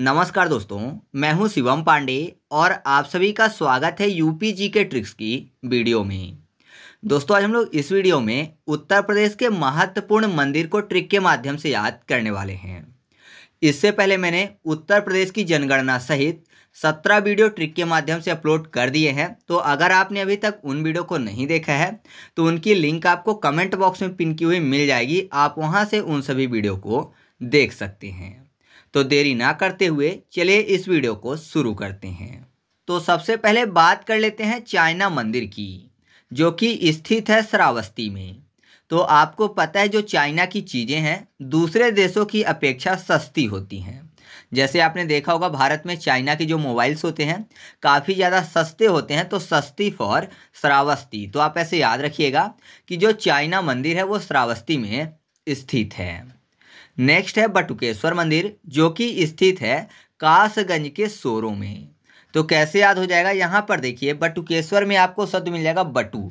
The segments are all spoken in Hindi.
नमस्कार दोस्तों मैं हूं शिवम पांडे और आप सभी का स्वागत है यूपी जी के ट्रिक्स की वीडियो में दोस्तों आज हम लोग इस वीडियो में उत्तर प्रदेश के महत्वपूर्ण मंदिर को ट्रिक के माध्यम से याद करने वाले हैं इससे पहले मैंने उत्तर प्रदेश की जनगणना सहित सत्रह वीडियो ट्रिक के माध्यम से अपलोड कर दिए हैं तो अगर आपने अभी तक उन वीडियो को नहीं देखा है तो उनकी लिंक आपको कमेंट बॉक्स में पिन की हुई मिल जाएगी आप वहाँ से उन सभी वीडियो को देख सकते हैं तो देरी ना करते हुए चलिए इस वीडियो को शुरू करते हैं तो सबसे पहले बात कर लेते हैं चाइना मंदिर की जो कि स्थित है श्रावस्ती में तो आपको पता है जो चाइना की चीज़ें हैं दूसरे देशों की अपेक्षा सस्ती होती हैं जैसे आपने देखा होगा भारत में चाइना के जो मोबाइल्स होते हैं काफ़ी ज़्यादा सस्ते होते हैं तो सस्ती फॉर श्रावस्ती तो आप ऐसे याद रखिएगा कि जो चाइना मंदिर है वो श्रावस्ती में स्थित है नेक्स्ट है बटुकेश्वर मंदिर जो कि स्थित है कासगंज के सोरों में तो कैसे याद हो जाएगा यहाँ पर देखिए बटुकेश्वर में आपको शब्द मिल जाएगा बटू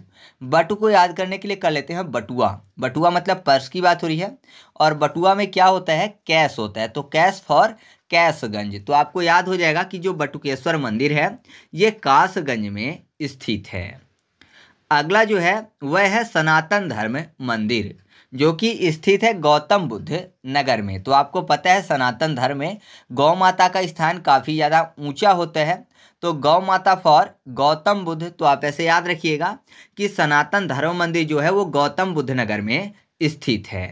बटु को याद करने के लिए कर लेते हैं बटुआ बटुआ मतलब पर्स की बात हो रही है और बटुआ में क्या होता है कैश होता है तो कैश फॉर कैशगंज तो आपको याद हो जाएगा कि जो बटुकेश्वर मंदिर है ये कासगंज में स्थित है अगला जो है वह है सनातन धर्म मंदिर जो कि स्थित है गौतम बुद्ध नगर में तो आपको पता है सनातन धर्म में गौ माता का स्थान काफ़ी ज़्यादा ऊंचा होता है तो गौ माता फॉर गौतम बुद्ध तो आप ऐसे याद रखिएगा कि सनातन धर्म मंदिर जो है वो गौतम बुद्ध नगर में स्थित है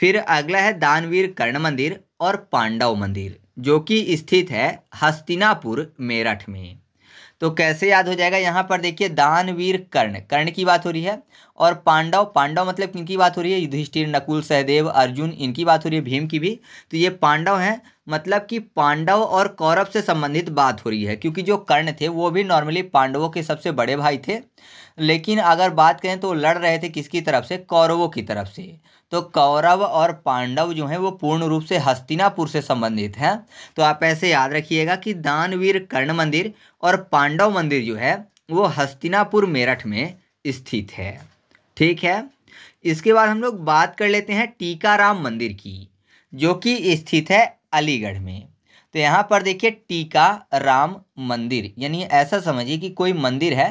फिर अगला है दानवीर कर्ण मंदिर और पांडव मंदिर जो कि स्थित है हस्तिनापुर मेरठ में तो कैसे याद हो जाएगा यहाँ पर देखिए दानवीर कर्ण कर्ण की बात हो रही है और पांडव पांडव मतलब किनकी बात हो रही है युधिष्ठिर नकुल सहदेव अर्जुन इनकी बात हो रही है भीम की भी तो ये पांडव हैं मतलब कि पांडव और कौरव से संबंधित बात हो रही है क्योंकि जो कर्ण थे वो भी नॉर्मली पांडवों के सबसे बड़े भाई थे लेकिन अगर बात करें तो लड़ रहे थे किसकी तरफ से कौरवों की तरफ से तो कौरव और पांडव जो हैं वो पूर्ण रूप से हस्तिनापुर से संबंधित हैं तो आप ऐसे याद रखिएगा कि दानवीर कर्ण मंदिर और पांडव मंदिर जो है वो हस्तिनापुर मेरठ में स्थित है ठीक है इसके बाद हम लोग बात कर लेते हैं टीकाराम मंदिर की जो कि स्थित है अलीगढ़ में तो यहाँ पर देखिए टीका राम मंदिर यानी ऐसा समझिए कि कोई मंदिर है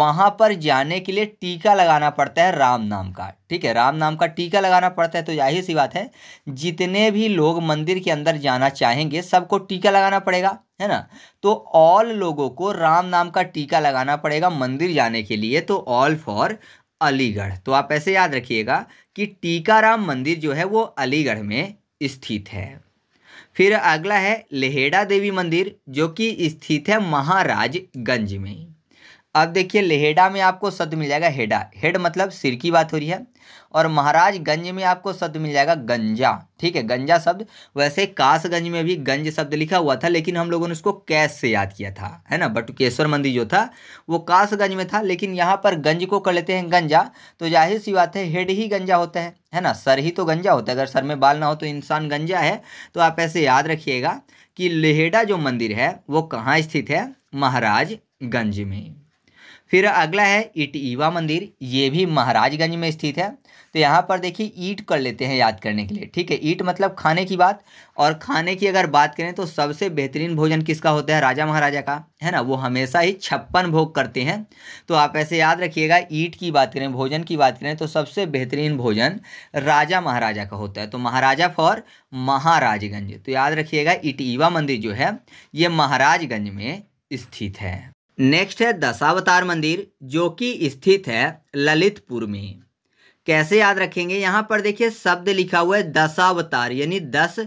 वहाँ पर जाने के लिए टीका लगाना पड़ता है राम नाम का ठीक है राम नाम का टीका लगाना पड़ता है तो यही सी बात है जितने भी लोग मंदिर के अंदर जाना चाहेंगे सबको टीका लगाना पड़ेगा है ना तो ऑल लोगों को राम नाम का टीका लगाना पड़ेगा मंदिर जाने के लिए तो ऑल फॉर अलीगढ़ तो आप ऐसे याद रखिएगा कि टीकाराम मंदिर जो है वो अलीगढ़ में स्थित है फिर अगला है लेहेड़ा देवी मंदिर जो कि स्थित है महाराजगंज में अब देखिए लेहेडा में आपको शब्द मिल जाएगा हेडा हेड मतलब सिर की बात हो रही है और महाराजगंज में आपको शब्द मिल जाएगा गंजा ठीक है गंजा शब्द वैसे कासगंज में भी गंज शब्द लिखा हुआ था लेकिन हम लोगों ने उसको कैश से याद किया था है ना बटुकेश्वर मंदिर जो था वो कासगंज में था लेकिन यहाँ पर गंज को कर लेते हैं गंजा तो जाहिर सी बात है हेड ही गंजा होता है है ना सर ही तो गंजा होता है अगर सर में बाल ना हो तो इंसान गंजा है तो आप ऐसे याद रखिएगा कि लेहेडा जो मंदिर है वो कहाँ स्थित है महाराजगंज में फिर अगला है ईवा मंदिर ये भी महाराजगंज में स्थित है तो यहाँ पर देखिए ईट कर लेते हैं याद करने के लिए ठीक है ईट मतलब खाने की बात और खाने की अगर बात करें तो सबसे बेहतरीन भोजन किसका होता है राजा महाराजा का है ना वो हमेशा ही छप्पन भोग करते हैं तो आप ऐसे याद रखिएगा ईट की बात करें भोजन की बात करें तो सबसे बेहतरीन भोजन राजा महाराजा का होता है तो महाराजा फॉर महाराजगंज तो याद रखिएगा ईवा मंदिर जो है ये महाराजगंज में स्थित है नेक्स्ट है दशावतार मंदिर जो कि स्थित है ललितपुर में कैसे याद रखेंगे यहाँ पर देखिए शब्द लिखा हुआ है दशावतार यानी दस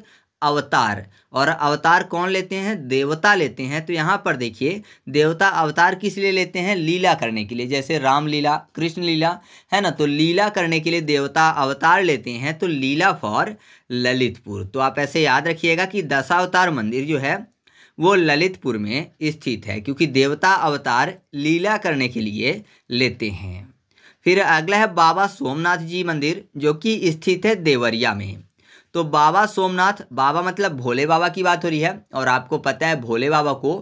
अवतार और अवतार कौन लेते हैं देवता लेते हैं तो यहाँ पर देखिए देवता अवतार किस लिए लेते हैं लीला करने के लिए जैसे राम लीला कृष्ण लीला है ना तो लीला करने के लिए देवता अवतार लेते हैं तो लीला फॉर ललितपुर तो आप ऐसे याद रखिएगा कि दशावतार मंदिर जो है वो ललितपुर में स्थित है क्योंकि देवता अवतार लीला करने के लिए लेते हैं फिर अगला है बाबा सोमनाथ जी मंदिर जो कि स्थित है देवरिया में तो बाबा सोमनाथ बाबा मतलब भोले बाबा की बात हो रही है और आपको पता है भोले बाबा को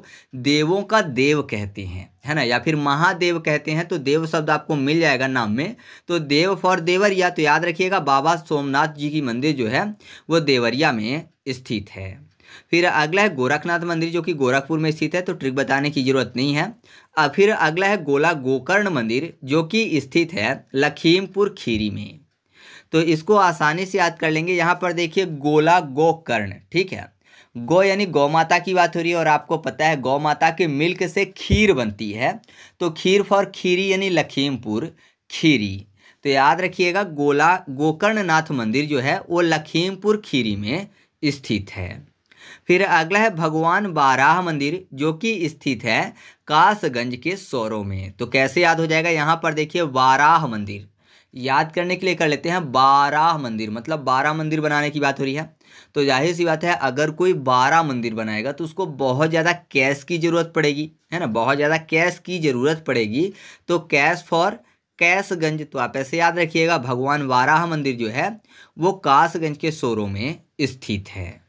देवों का देव कहते हैं है ना या फिर महादेव कहते हैं तो देव शब्द आपको मिल जाएगा नाम में तो देव फॉर देवरिया तो याद रखिएगा बाबा सोमनाथ जी की मंदिर जो है वो देवरिया में स्थित है फिर अगला है गोरखनाथ मंदिर जो कि गोरखपुर में स्थित है तो ट्रिक बताने की जरूरत नहीं है अब फिर अगला है गोला गोकर्ण मंदिर जो कि स्थित है लखीमपुर खीरी में तो इसको आसानी से याद कर लेंगे यहाँ पर देखिए गोला गोकर्ण ठीक है गौ यानी गौ माता की बात हो रही है और आपको पता है गौ माता के मिल्क से खीर बनती है तो खीर फॉर खीरी यानी लखीमपुर खीरी तो याद रखिएगा गोला गोकर्ण नाथ मंदिर जो है वो लखीमपुर खीरी में स्थित है फिर अगला है भगवान बाराह मंदिर जो कि स्थित है कासगंज के सौरों में तो कैसे याद हो जाएगा यहाँ पर देखिए बाराह मंदिर याद करने के लिए कर लेते हैं बारह मंदिर मतलब बारह मंदिर बनाने की बात हो रही है तो जाहिर सी बात है अगर कोई बारह मंदिर बनाएगा तो उसको बहुत ज़्यादा कैश की ज़रूरत पड़ेगी है ना बहुत ज़्यादा कैश की ज़रूरत पड़ेगी तो कैश फॉर कैशगंज तो आप ऐसे याद रखिएगा भगवान वाराह मंदिर जो है वो कासगंज के सोरों में स्थित है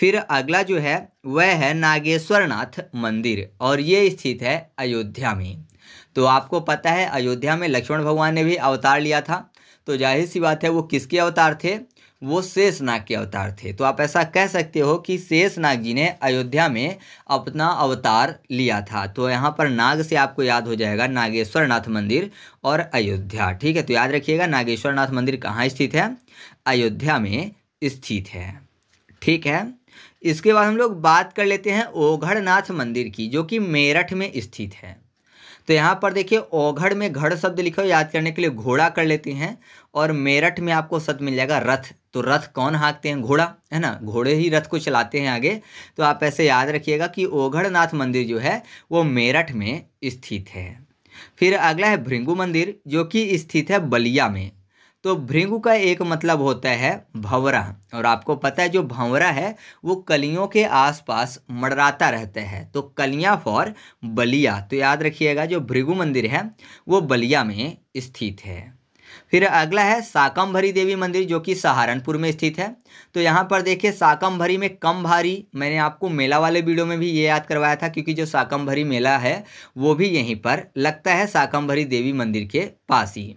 फिर अगला जो है वह है नागेश्वरनाथ मंदिर और ये स्थित है अयोध्या में तो आपको पता है अयोध्या में लक्ष्मण भगवान ने भी अवतार लिया था तो जाहिर सी बात है वो किसके अवतार थे वो शेषनाग के अवतार थे तो आप ऐसा कह सकते हो कि शेषनाग जी ने अयोध्या में अपना अवतार लिया था तो यहाँ पर नाग से आपको याद हो जाएगा नागेश्वर नाथ मंदिर और अयोध्या ठीक है तो याद रखिएगा नागेश्वर नाथ मंदिर कहाँ स्थित है अयोध्या में स्थित है ठीक है इसके बाद हम लोग बात कर लेते हैं ओघड़नाथ मंदिर की जो कि मेरठ में स्थित है तो यहाँ पर देखिए ओघड़ में घड़ शब्द लिखा याद करने के लिए घोड़ा कर लेते हैं और मेरठ में आपको शब्द मिल जाएगा रथ तो रथ कौन हाँकते हैं घोड़ा है ना घोड़े ही रथ को चलाते हैं आगे तो आप ऐसे याद रखिएगा कि ओघड़नाथ मंदिर जो है वो मेरठ में स्थित है फिर अगला है भृंगू मंदिर जो कि स्थित है बलिया में तो भृंगु का एक मतलब होता है भंवरा और आपको पता है जो भंवरा है वो कलियों के आसपास मड़राता रहता है तो कलिया फॉर बलिया तो याद रखिएगा जो भृगु मंदिर है वो बलिया में स्थित है फिर अगला है साकम्भरी देवी मंदिर जो कि सहारनपुर में स्थित है तो यहाँ पर देखिए साकम्भरी में कम भारी मैंने आपको मेला वाले वीडियो में भी ये याद करवाया था क्योंकि जो साकम्भरी मेला है वो भी यहीं पर लगता है साकम्भरी देवी मंदिर के पास ही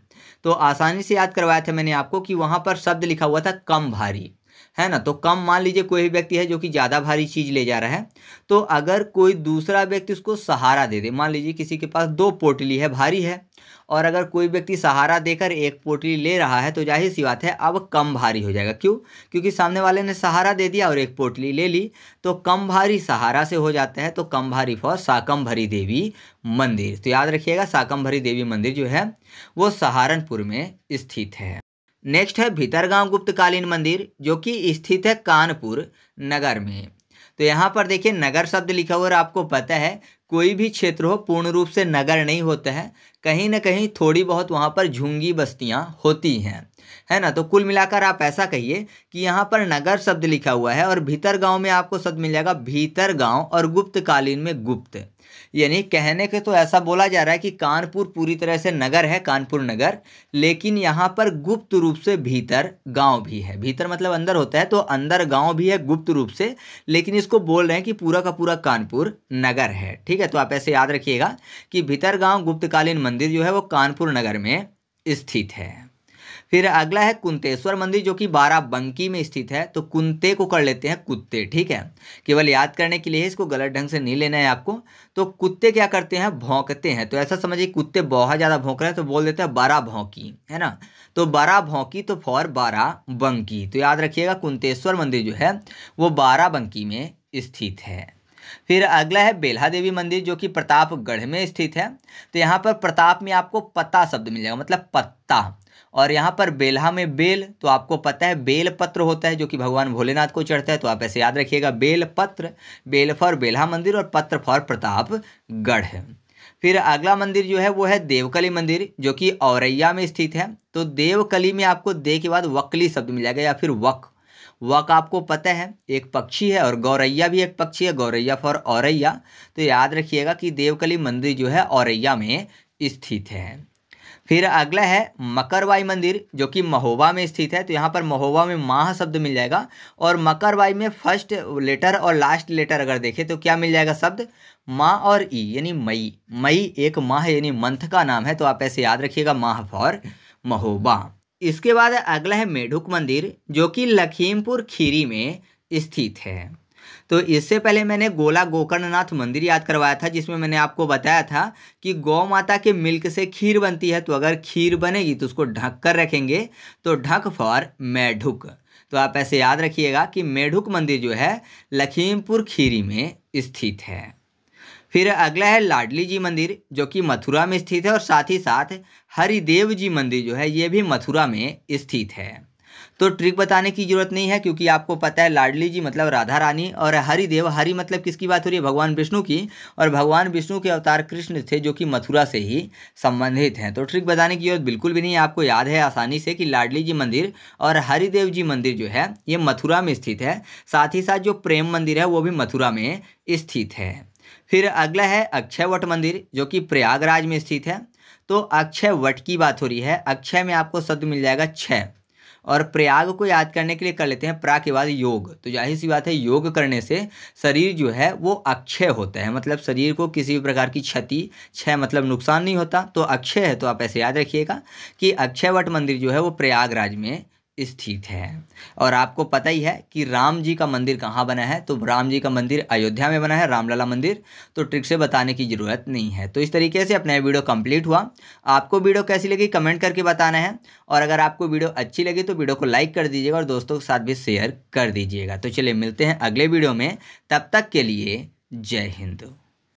तो आसानी से याद करवाया था मैंने आपको कि वहां पर शब्द लिखा हुआ था कम भारी है ना तो कम मान लीजिए कोई भी व्यक्ति है जो कि ज़्यादा भारी चीज़ ले जा रहा है तो अगर कोई दूसरा व्यक्ति उसको सहारा दे दे मान लीजिए किसी के पास दो पोटली है भारी है और अगर कोई व्यक्ति सहारा देकर एक पोटली ले रहा है तो जाहिर सी बात है अब कम भारी हो जाएगा क्यों क्योंकि सामने वाले ने सहारा दे दिया और एक पोटली ले ली तो कम भारी सहारा से हो जाता है तो कम भारी फॉर साकम भरी देवी मंदिर तो याद रखिएगा साकम भरी देवी मंदिर जो है वो सहारनपुर में स्थित है नेक्स्ट है भीतरगांव गुप्तकालीन मंदिर जो कि स्थित है कानपुर नगर में तो यहाँ पर देखिए नगर शब्द लिखा हुआ और आपको पता है कोई भी क्षेत्र हो पूर्ण रूप से नगर नहीं होता है कहीं ना कहीं थोड़ी बहुत वहाँ पर झुंगी बस्तियाँ होती हैं है ना तो कुल मिलाकर आप ऐसा कहिए कि यहाँ पर नगर शब्द लिखा हुआ है और भीतर गांव में आपको शब्द मिल जाएगा भीतर गांव और गुप्तकालीन में गुप्त यानी कहने के तो ऐसा बोला जा रहा है कि कानपुर पूरी तरह से नगर है कानपुर नगर लेकिन यहाँ पर गुप्त रूप से भीतर गांव भी है भीतर मतलब अंदर होता है तो अंदर गांव भी है गुप्त रूप से लेकिन इसको बोल रहे हैं कि पूरा का पूरा कानपुर नगर है ठीक है तो आप ऐसे याद रखिएगा कि भीतर गांव गुप्तकालीन मंदिर जो है वो कानपुर नगर में स्थित है फिर अगला है कुंतेश्वर मंदिर जो कि बाराबंकी में स्थित है तो कुंते को कर लेते हैं कुत्ते ठीक है केवल याद करने के लिए इसको गलत ढंग से नहीं लेना है आपको तो कुत्ते क्या करते हैं भौंकते हैं तो ऐसा समझिए कुत्ते बहुत ज़्यादा भौंक रहे हैं तो बोल देते हैं बारा भौंकी है ना तो बारा भौंकी तो फॉर बारा बंकी तो याद रखिएगा कुंतेश्वर मंदिर जो है वो बाराबंकी में स्थित है फिर अगला है बेल्हा देवी मंदिर जो कि प्रतापगढ़ में स्थित है तो यहाँ पर प्रताप में आपको पत्ता शब्द मिल जाएगा मतलब पत्ता और यहाँ पर बेल्हा में बेल तो आपको पता है बेल पत्र होता है जो कि भगवान भोलेनाथ को चढ़ता है तो आप ऐसे याद रखिएगा बेल पत्र बेल फॉर बेल्हा मंदिर और पत्र फॉर प्रतापगढ़ है फिर अगला मंदिर जो है वो है देवकली मंदिर जो कि औरैया में स्थित है तो देवकली में आपको दे के बाद वकली शब्द मिल जाएगा या फिर वक वक आपको पता है एक पक्षी है और गौरैया भी एक पक्षी है गौरैया फॉर औरैया तो याद रखिएगा कि देवकली मंदिर जो है औरैया में स्थित है फिर अगला है मकरवाई मंदिर जो कि महोबा में स्थित है तो यहाँ पर महोबा में माह शब्द मिल जाएगा और मकरवाई में फर्स्ट लेटर और लास्ट लेटर अगर देखें तो क्या मिल जाएगा शब्द माँ और ई यानी मई मई एक माह यानी मंथ का नाम है तो आप ऐसे याद रखिएगा माह फॉर महोबा इसके बाद अगला है मेढुक मंदिर जो कि लखीमपुर खीरी में स्थित है तो इससे पहले मैंने गोला गोकर्णनाथ मंदिर याद करवाया था जिसमें मैंने आपको बताया था कि गौ माता के मिल्क से खीर बनती है तो अगर खीर बनेगी तो उसको ढक कर रखेंगे तो ढक फॉर मैढुक तो आप ऐसे याद रखिएगा कि मेढुक मंदिर जो है लखीमपुर खीरी में स्थित है फिर अगला है लाडली जी मंदिर जो कि मथुरा में स्थित है और साथ ही साथ हरिदेव जी मंदिर जो है ये भी मथुरा में स्थित है तो ट्रिक बताने की जरूरत नहीं है क्योंकि आपको पता है लाडली जी मतलब राधा रानी और हरिदेव हरि मतलब किसकी बात हो रही है भगवान विष्णु की और भगवान विष्णु के अवतार कृष्ण थे जो कि मथुरा से ही संबंधित हैं तो ट्रिक बताने की जरूरत बिल्कुल भी नहीं है आपको याद है आसानी से कि लाडली जी मंदिर और हरिदेव जी मंदिर जो है ये मथुरा में स्थित है साथ ही साथ जो प्रेम मंदिर है वो भी मथुरा में स्थित है फिर अगला है अक्षय वट मंदिर जो कि प्रयागराज में स्थित है तो अक्षय वट की बात हो रही है अक्षय में आपको शब्द मिल जाएगा छः और प्रयाग को याद करने के लिए कर लेते हैं प्रा के बाद योग तो जाहिर सी बात है योग करने से शरीर जो है वो अक्षय होता है मतलब शरीर को किसी भी प्रकार की क्षति क्षय मतलब नुकसान नहीं होता तो अक्षय है तो आप ऐसे याद रखिएगा कि अक्षयवट मंदिर जो है वो प्रयागराज में स्थित है और आपको पता ही है कि राम जी का मंदिर कहाँ बना है तो राम जी का मंदिर अयोध्या में बना है रामलला मंदिर तो ट्रिक से बताने की ज़रूरत नहीं है तो इस तरीके से अपना वीडियो कंप्लीट हुआ आपको वीडियो कैसी लगी कमेंट करके बताना है और अगर आपको वीडियो अच्छी लगी तो वीडियो को लाइक कर दीजिएगा और दोस्तों के साथ भी शेयर कर दीजिएगा तो चलिए मिलते हैं अगले वीडियो में तब तक के लिए जय हिंदू